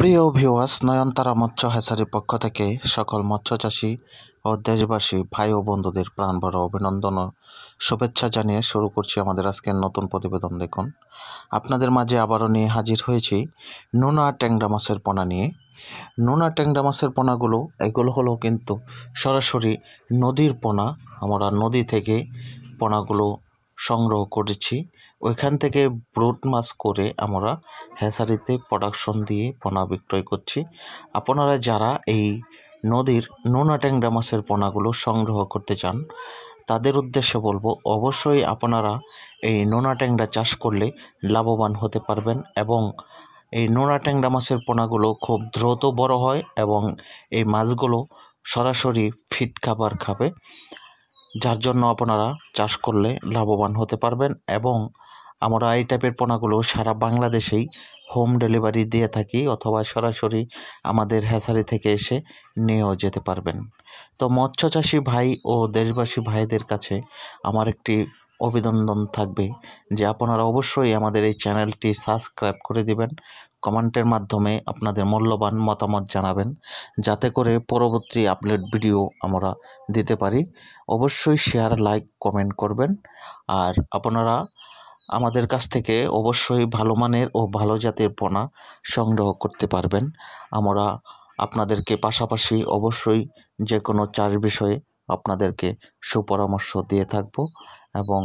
প্রিয় ভিওয়াস নয়নতারা মৎস্য হ্যাচারি পক্ষ থেকে সকল মৎস্যচাষী ও দেশবাসী ভাই ও বন্ধুদের প্রাণভরা অভিনন্দন ও শুভেচ্ছা জানিয়ে শুরু করছি আমাদের আজকের নতুন প্রতিবেদন দেখুন আপনাদের মাঝে আবারও নিয়ে হাজির হয়েছি নোনা ট্যাংরা মাছের পোনা নিয়ে নোনা ট্যাংরা মাছের পোনাগুলো এগুলো হলো কিন্তু সরাসরি নদীর পোনা আমরা নদী থেকে পোনাগুলো সংগ্রহ করেছি ওইখান থেকে ব্রুট মাছ করে আমরা হেসারিতে প্রোডাকশন দিয়ে পোনা বিক্রয় করছি আপনারা যারা এই নদীর নোনা ট্যাংরা মাছের পোনাগুলো সংগ্রহ করতে চান তাদের উদ্দেশ্যে বলবো অবশ্যই আপনারা এই নোনা ট্যাংরা চাষ করলে লাভবান হতে পারবেন এবং এই নোনা ট্যাংরা মাছের পোনাগুলো খুব দ্রুত বড় হয় এবং এই মাছগুলো সরাসরি ফিট খাবার খাবে যার জন্য আপনারা চাষ করলে লাভবান হতে পারবেন এবং আমরা এই টাইপের পোনাগুলো সারা বাংলাদেশেই হোম ডেলিভারি দিয়ে থাকি অথবা সরাসরি আমাদের হ্যাসারি থেকে এসে নিয়েও যেতে পারবেন তো মৎস্য চাষি ভাই ও দেশবাসী ভাইদের কাছে আমার একটি অভিনন্দন থাকবে যে আপনারা অবশ্যই আমাদের এই চ্যানেলটি সাবস্ক্রাইব করে দিবেন কমেন্টের মাধ্যমে আপনাদের মূল্যবান মতামত জানাবেন যাতে করে পরবর্তী আপলোড ভিডিও আমরা দিতে পারি অবশ্যই শেয়ার লাইক কমেন্ট করবেন আর আপনারা আমাদের কাছ থেকে অবশ্যই ভালো মানের ও ভালো জাতের পোনা সংগ্রহ করতে পারবেন আমরা আপনাদেরকে পাশাপাশি অবশ্যই যে কোনো চাষ বিষয়ে আপনাদেরকে সুপরামর্শ দিয়ে থাকব এবং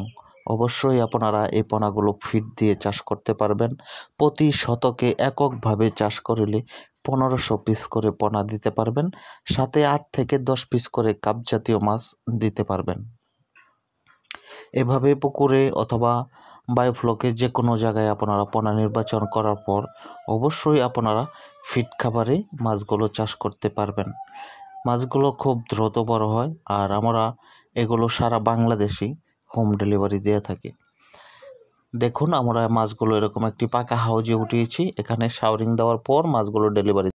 অবশ্যই আপনারা এই পোনাগুলো ফিট দিয়ে চাষ করতে পারবেন প্রতি শতকে এককভাবে চাষ করলে পনেরোশো পিস করে পোনা দিতে পারবেন সাথে আট থেকে দশ পিস করে কাপ জাতীয় মাছ দিতে পারবেন এভাবে পুকুরে অথবা বায়োফ্লকে যে কোনো জায়গায় আপনারা পোনা নির্বাচন করার পর অবশ্যই আপনারা ফিট খাবারে মাছগুলো চাষ করতে পারবেন মাছগুলো খুব দ্রুত বড় হয় আর আমরা এগুলো সারা বাংলাদেশি হোম ডেলিভারি দিয়ে থাকি দেখুন আমরা মাছগুলো এরকম একটি পাকা হাউজে উঠিয়েছি এখানে শাওরিং দেওয়ার পর মাছগুলো ডেলিভারি